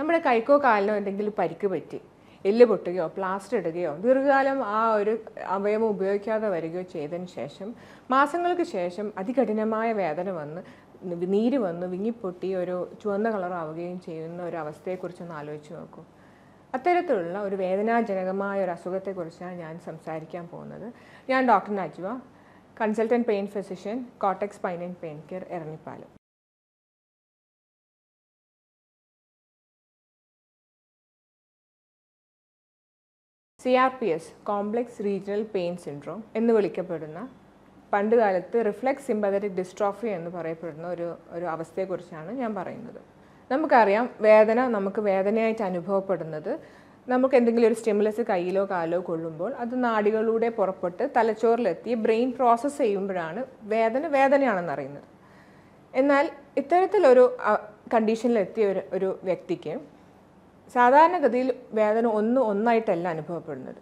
നമ്മുടെ കൈക്കോ കാലിനോ എന്തെങ്കിലും പരിക്ക് പറ്റി എല്ല് പൊട്ടുകയോ പ്ലാസ്റ്റർ ഇടുകയോ ദീർഘകാലം ആ ഒരു അവയവം ഉപയോഗിക്കാതെ വരികയോ ചെയ്തതിന് ശേഷം മാസങ്ങൾക്ക് ശേഷം അതികഠിനമായ വേദന വന്ന് നീര് വന്ന് വിങ്ങിപ്പൊട്ടി ഒരു ചുവന്ന കളറാവുകയും ചെയ്യുന്ന ഒരു അവസ്ഥയെക്കുറിച്ചൊന്ന് ആലോചിച്ച് നോക്കൂ അത്തരത്തിലുള്ള ഒരു വേദനാജനകമായ ഒരു അസുഖത്തെക്കുറിച്ചാണ് ഞാൻ സംസാരിക്കാൻ പോകുന്നത് ഞാൻ doctor Najwa consultant pain physician cortex spine and pain care Eranhipalam C R P S complex regional pain syndrome എന്ന് വിളിക്കപ്പെടുന്ന പണ്ടുകാലത്ത് റിഫ്ലെക്സ് സിമ്പതറ്റിക് ഡിസ്ട്രോഫി എന്ന് പറയപ്പെടുന്ന ഒരു ഒരു അവസ്ഥയെക്കുറിച്ചാണ് ഞാൻ പറയുന്നത് നമുക്കറിയാം വേദന നമുക്ക് വേദനയായിട്ട് അനുഭവപ്പെടുന്നത് നമുക്ക് എന്തെങ്കിലും ഒരു സ്റ്റിമുലസ് കയ്യിലോ കാലോ കൊള്ളുമ്പോൾ അത് നാടികളിലൂടെ പുറപ്പെട്ട് തലച്ചോറിലെത്തി ബ്രെയിൻ പ്രോസസ്സ് ചെയ്യുമ്പോഴാണ് വേദന വേദനയാണെന്ന് അറിയുന്നത് എന്നാൽ ഇത്തരത്തിലൊരു കണ്ടീഷനിലെത്തിയ ഒരു ഒരു വ്യക്തിക്ക് സാധാരണഗതിയിൽ വേദന ഒന്ന് ഒന്നായിട്ടല്ല അനുഭവപ്പെടുന്നത്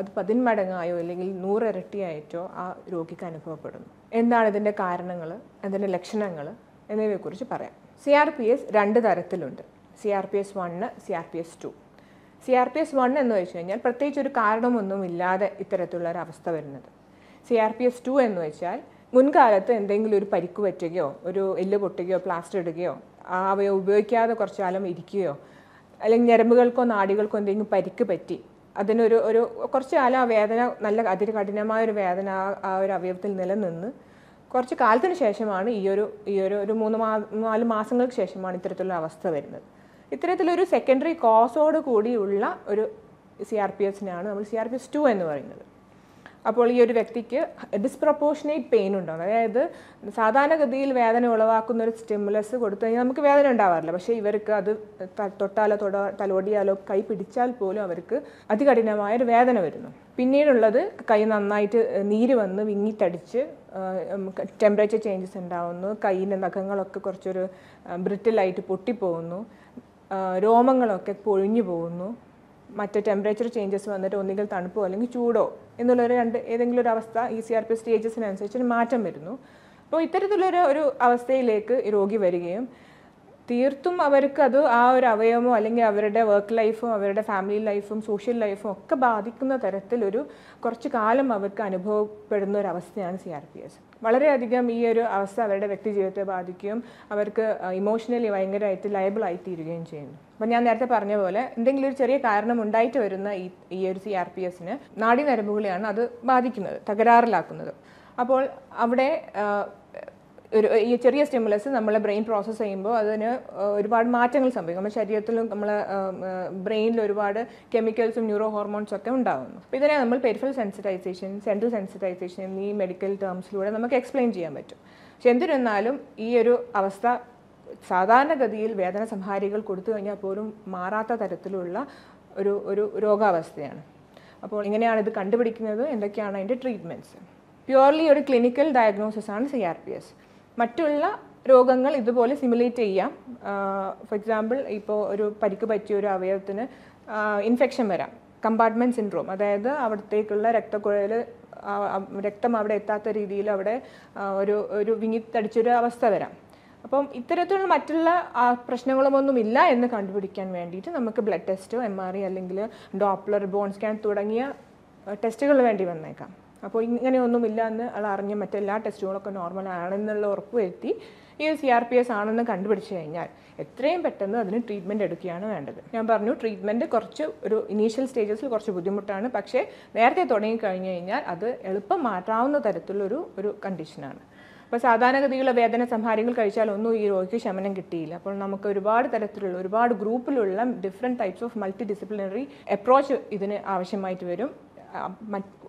അത് പതിന്മടങ്ങായോ അല്ലെങ്കിൽ നൂറിരട്ടിയായിട്ടോ ആ രോഗിക്ക് അനുഭവപ്പെടുന്നു എന്താണ് ഇതിൻ്റെ കാരണങ്ങൾ അതിൻ്റെ ലക്ഷണങ്ങൾ എന്നിവയെക്കുറിച്ച് പറയാം സി ആർ പി എസ് രണ്ട് തരത്തിലുണ്ട് C R P S one C R P S two C R P S one എന്ന് വെച്ച് കഴിഞ്ഞാൽ പ്രത്യേകിച്ച് ഒരു കാരണമൊന്നുമില്ലാതെ ഇത്തരത്തിലുള്ള ഒരു അവസ്ഥ വരുന്നത് C R P S two എന്ന് വെച്ചാൽ മുൻകാലത്ത് എന്തെങ്കിലും ഒരു പരിക്ക് പറ്റുകയോ ഒരു എല്ല് പൊട്ടുകയോ പ്ലാസ്റ്റർ ഇടുകയോ അവയെ ഉപയോഗിക്കാതെ കുറച്ചു കാലം ഇരിക്കുകയോ അല്ലെങ്കിൽ ഞരമ്പുകൾക്കോ നാടികൾക്കോ എന്തെങ്കിലും പരിക്ക് പറ്റി അതിനൊരു ഒരു കുറച്ച് കാലം ആ വേദന നല്ല അതികഠിനമായ ഒരു വേദന ആ ഒരു അവയവത്തിൽ നിലനിന്ന് കുറച്ച് കാലത്തിന് ശേഷമാണ് ഈ ഒരു ഈ ഒരു ഒരു മൂന്ന് മാ നാല് മാസങ്ങൾക്ക് ശേഷമാണ് ഇത്തരത്തിലുള്ള അവസ്ഥ വരുന്നത് ഇത്തരത്തിലൊരു സെക്കൻഡറി കോസോട് കൂടിയുള്ള ഒരു സി ആർ പി എഫിനാണ് നമ്മൾ C R P S two എന്ന് പറയുന്നത് അപ്പോൾ ഈ ഒരു വ്യക്തിക്ക് ഡിസ്പ്രപ്പോർഷനേറ്റ് പെയിൻ ഉണ്ടോ അതായത് സാധാരണഗതിയിൽ വേദന ഉളവാക്കുന്ന ഒരു സ്റ്റിമുലസ് കൊടുത്തു കഴിഞ്ഞാൽ നമുക്ക് വേദന ഉണ്ടാവാറില്ല പക്ഷേ ഇവർക്ക് അത് തൊട്ടാലോ തൊട തലോടിയാലോ കൈ പിടിച്ചാൽ പോലും അവർക്ക് അതികഠിനമായ ഒരു വേദന വരുന്നു പിന്നീടുള്ളത് കൈ നന്നായിട്ട് നീര് വന്ന് വിങ്ങിത്തടിച്ച് ടെമ്പറേച്ചർ ചേഞ്ചസ് ഉണ്ടാവുന്നു കൈയിൻ്റെ നഖങ്ങളൊക്കെ കുറച്ചൊരു ബ്രിട്ടിലായിട്ട് പൊട്ടിപ്പോകുന്നു രോമങ്ങളൊക്കെ പൊഴിഞ്ഞു പോകുന്നു മറ്റ് ടെമ്പറേച്ചർ ചേഞ്ചസ് വന്നിട്ട് ഒന്നുകിൽ തണുപ്പോ അല്ലെങ്കിൽ ചൂടോ എന്നുള്ള ഒരു രണ്ട് ഏതെങ്കിലും ഒരു അവസ്ഥ ഈ സി ആർ പി സ്റ്റേജസിനനുസരിച്ച് മാറ്റം വരുന്നു അപ്പോൾ ഇത്തരത്തിലൊരു ഒരു അവസ്ഥയിലേക്ക് രോഗി വരികയും തീർത്തും അവർക്ക് അത് ആ ഒരു അവയവമോ അല്ലെങ്കിൽ അവരുടെ വർക്ക് ലൈഫും അവരുടെ ഫാമിലി ലൈഫും സോഷ്യൽ ലൈഫും ഒക്കെ ബാധിക്കുന്ന തരത്തിലൊരു കുറച്ച് കാലം അവർക്ക് അനുഭവപ്പെടുന്ന ഒരു അവസ്ഥയാണ് സി ആർ പി എസ് വളരെയധികം ഈ ഒരു അവസ്ഥ അവരുടെ വ്യക്തി ജീവിതത്തെ ബാധിക്കുകയും അവർക്ക് ഇമോഷണലി ഭയങ്കരമായിട്ട് ലയബിൾ ആയിത്തീരുകയും ചെയ്യുന്നു അപ്പം ഞാൻ നേരത്തെ പറഞ്ഞ പോലെ എന്തെങ്കിലും ഒരു ചെറിയ കാരണം ഉണ്ടായിട്ട് വരുന്ന ഈ ഈ ഒരു സി ആർ പി എസിന് നാടി നരമ്പുകളെയാണ് അത് ബാധിക്കുന്നത് തകരാറിലാക്കുന്നത് അപ്പോൾ അവിടെ ഒരു ഈ ചെറിയ സ്റ്റിമുലസ് നമ്മളെ ബ്രെയിൻ പ്രോസസ്സ് ചെയ്യുമ്പോൾ അതിന് ഒരുപാട് മാറ്റങ്ങൾ സംഭവിക്കും നമ്മുടെ ശരീരത്തിലും നമ്മളെ ബ്രെയിനിൽ ഒരുപാട് കെമിക്കൽസും ന്യൂറോ ഹോർമോൺസും ഒക്കെ ഉണ്ടാകുന്നു അപ്പോൾ ഇതിനെ നമ്മൾ പെരിഫൽ സെൻസിറ്റൈസേഷൻ സെൻട്രൽ സെൻസിറ്റൈസേഷൻ എന്നീ മെഡിക്കൽ ടേംസിലൂടെ നമുക്ക് എക്സ്പ്ലെയിൻ ചെയ്യാൻ പറ്റും പക്ഷെ എന്തിരുന്നാലും ഈ ഒരു അവസ്ഥ സാധാരണഗതിയിൽ വേദന സംഹാരികൾ കൊടുത്തു കഴിഞ്ഞാൽ പോലും മാറാത്ത തരത്തിലുള്ള ഒരു ഒരു രോഗാവസ്ഥയാണ് അപ്പോൾ ഇങ്ങനെയാണ് ഇത് കണ്ടുപിടിക്കുന്നത് എന്തൊക്കെയാണ് അതിൻ്റെ ട്രീറ്റ്മെൻറ്റ്സ് പ്യുവർലി ഒരു ക്ലിനിക്കൽ ഡയഗ്നോസിസ് ആണ് സി ആർ പി എസ് മറ്റുള്ള രോഗങ്ങൾ ഇതുപോലെ സിമുലേറ്റ് ചെയ്യാം ഫോർ എക്സാമ്പിൾ ഇപ്പോൾ ഒരു പരിക്ക് പറ്റിയ ഒരു അവയവത്തിന് ഇൻഫെക്ഷൻ വരാം കമ്പാർട്ട്മെൻറ്റ് സിൻഡ്രോം അതായത് അവിടത്തേക്കുള്ള രക്തക്കുഴൽ രക്തം അവിടെ എത്താത്ത രീതിയിൽ അവിടെ ഒരു ഒരു വിങ്ങിത്തടിച്ചൊരു അവസ്ഥ വരാം അപ്പം ഇത്തരത്തിലുള്ള മറ്റുള്ള പ്രശ്നങ്ങളൊന്നും ഇല്ല എന്ന് കണ്ടുപിടിക്കാൻ വേണ്ടിയിട്ട് നമുക്ക് ബ്ലഡ് ടെസ്റ്റോ എം ആർ ഐ അല്ലെങ്കിൽ ഡോപ്ലർ ബോൺ സ്കാൻ തുടങ്ങിയ ടെസ്റ്റുകൾ വേണ്ടി വന്നേക്കാം അപ്പോൾ ഇങ്ങനെയൊന്നുമില്ല എന്ന് അയാൾ അറിഞ്ഞ് മറ്റെല്ലാ ടെസ്റ്റുകളൊക്കെ നോർമൽ ആണെന്നുള്ള ഉറപ്പ് വരുത്തി ഈ സി ആർ പി എസ് ആണെന്ന് കണ്ടുപിടിച്ച് കഴിഞ്ഞാൽ എത്രയും പെട്ടെന്ന് അതിന് ട്രീറ്റ്മെൻറ്റ് എടുക്കുകയാണ് വേണ്ടത് ഞാൻ പറഞ്ഞു ട്രീറ്റ്മെൻറ്റ് കുറച്ച് ഒരു ഇനീഷ്യൽ സ്റ്റേജസിൽ കുറച്ച് ബുദ്ധിമുട്ടാണ് പക്ഷേ നേരത്തെ തുടങ്ങി കഴിഞ്ഞു കഴിഞ്ഞാൽ അത് എളുപ്പം മാറ്റാവുന്ന തരത്തിലൊരു ഒരു കണ്ടീഷനാണ് അപ്പോൾ സാധാരണഗതിയിലുള്ള വേദന സംഹാരികൾ കഴിച്ചാൽ ഒന്നും ഈ രോഗിക്ക് ശമനം കിട്ടിയില്ല അപ്പോൾ നമുക്ക് ഒരുപാട് തരത്തിലുള്ള ഒരുപാട് ഗ്രൂപ്പിലുള്ള different types of multidisciplinary approach ഇതിന് ആവശ്യമായിട്ട് വരും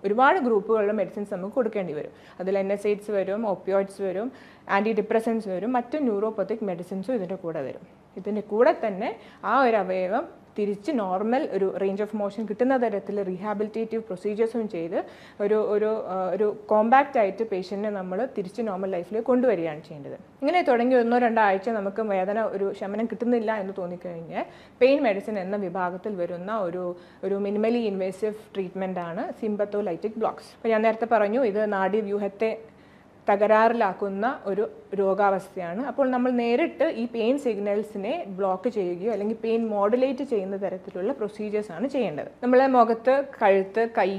ഒരുപാട് ഗ്രൂപ്പുകളിലും മെഡിസിൻസ് നമുക്ക് കൊടുക്കേണ്ടി വരും അതിൽ എൻ എസ് എയ്ഡ്സ് വരും ഒപ്പിയോയിഡ്സ് വരും ആൻറ്റി ഡിപ്രസൻസ് വരും മറ്റ് ന്യൂറോപ്പത്തിക് മെഡിസിൻസും ഇതിൻ്റെ കൂടെ വരും ഇതിൻ്റെ കൂടെ തന്നെ ആ ഒരു അവയവം തിരിച്ച് നോർമൽ ഒരു റേഞ്ച് ഓഫ് മോഷൻ കിട്ടുന്ന തരത്തിൽ റീഹാബിലിറ്റേറ്റീവ് പ്രൊസീജിയേഴ്സും ചെയ്ത് ഒരു ഒരു ഒരു കോമ്പാക്റ്റ് ആയിട്ട് പേഷ്യൻറ്റിനെ നമ്മൾ തിരിച്ച് നോർമൽ ലൈഫിലേക്ക് കൊണ്ടുവരികയാണ് ചെയ്യേണ്ടത് ഇങ്ങനെ തുടങ്ങി ഒന്നോ രണ്ടോ ആഴ്ച നമുക്ക് വേദന ഒരു ശമനം കിട്ടുന്നില്ല എന്ന് തോന്നിക്കഴിഞ്ഞാൽ പെയിൻ മെഡിസിൻ എന്ന വിഭാഗത്തിൽ വരുന്ന ഒരു ഒരു മിനിമലി ഇൻവേസീവ് ട്രീറ്റ്മെൻറ്റാണ് സിമ്പത്തോലൈറ്റിക് ബ്ലോക്സ് അപ്പോൾ ഞാൻ നേരത്തെ പറഞ്ഞു ഇത് നാഡി വ്യൂഹത്തെ തകരാറിലാക്കുന്ന ഒരു രോഗാവസ്ഥയാണ് അപ്പോൾ നമ്മൾ നേരിട്ട് ഈ പെയിൻ സിഗ്നൽസിനെ ബ്ലോക്ക് ചെയ്യുകയോ അല്ലെങ്കിൽ പെയിൻ മോഡുലേറ്റ് ചെയ്യുന്ന തരത്തിലുള്ള പ്രൊസീജിയേഴ്സാണ് ചെയ്യേണ്ടത് നമ്മളെ മുഖത്ത് കഴുത്ത് കൈ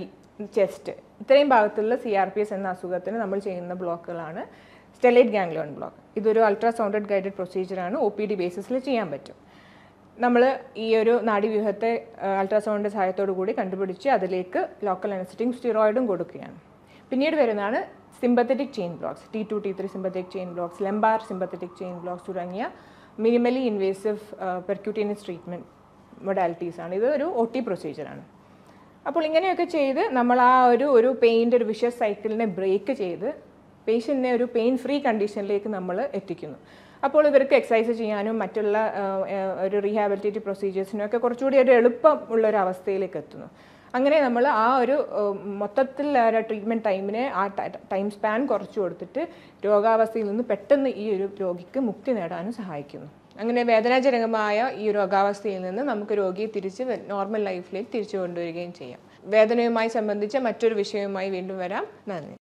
ചെസ്റ്റ് ഇത്രയും ഭാഗത്തുള്ള സി ആർ പി എസ് എന്ന അസുഖത്തിന് നമ്മൾ ചെയ്യുന്ന ബ്ലോക്കുകളാണ് സ്റ്റെലൈറ്റ് ഗാംഗ്ലിയോൺ ബ്ലോക്ക് ഇതൊരു അൾട്രാസൗണ്ടഡ് ഗൈഡഡ് പ്രൊസീജിയറാണ് ഒ പി ഡി ബേസിസിൽ ചെയ്യാൻ പറ്റും നമ്മൾ ഈ ഒരു നാഡീവ്യൂഹത്തെ അൾട്രാസൗണ്ടിൻ്റെ സഹായത്തോടു കൂടി കണ്ടുപിടിച്ച് അതിലേക്ക് ലോക്കൽ അനസ്റ്റിങ് സ്റ്റിറോയിഡും കൊടുക്കുകയാണ് പിന്നീട് വരുന്നതാണ് sympathetic chain blocks T two T three sympathetic chain blocks lumbar sympathetic chain blocks തുടങ്ങിയ മിനിമലി ഇൻവേസീവ് പെർക്യൂട്ടീനിയസ് ട്രീറ്റ്മെൻറ്റ് മൊഡാലിറ്റീസാണ് ഇത് ഒരു ഒ ടി പ്രൊസീജിയറാണ് അപ്പോൾ ഇങ്ങനെയൊക്കെ ചെയ്ത് നമ്മൾ ആ ഒരു ഒരു പെയിൻ്റെ ഒരു വിഷസ് സൈക്കിളിനെ ബ്രേക്ക് ചെയ്ത് പേഷ്യൻറ്റിനെ ഒരു പെയിൻ ഫ്രീ കണ്ടീഷനിലേക്ക് നമ്മൾ എത്തിക്കുന്നു അപ്പോൾ ഇവർക്ക് എക്സസൈസ് ചെയ്യാനും മറ്റുള്ള uh, uh, ഒരു റീഹാബിലിറ്റേറ്റീവ് പ്രൊസീജിയേഴ്സിനും ഒക്കെ കുറച്ചുകൂടി ഒരു എളുപ്പം ഒരു അവസ്ഥയിലേക്ക് എത്തുന്നു അങ്ങനെ നമ്മൾ ആ ഒരു മൊത്തത്തിൽ ഒരു ട്രീറ്റ്മെൻറ്റ് ടൈമിനെ ആ ടൈം സ്പാൻ കുറച്ച് കൊടുത്തിട്ട് രോഗാവസ്ഥയിൽ നിന്ന് പെട്ടെന്ന് ഈ ഒരു രോഗിക്ക് മുക്തി നേടാനും സഹായിക്കുന്നു അങ്ങനെ വേദനാജനകമായ ഈ രോഗാവസ്ഥയിൽ നിന്ന് നമുക്ക് രോഗിയെ തിരിച്ച് നോർമൽ ലൈഫിലേക്ക് തിരിച്ചു കൊണ്ടുവരികയും ചെയ്യാം വേദനയുമായി സംബന്ധിച്ച മറ്റൊരു വിഷയവുമായി വീണ്ടും വരാം നന്ദി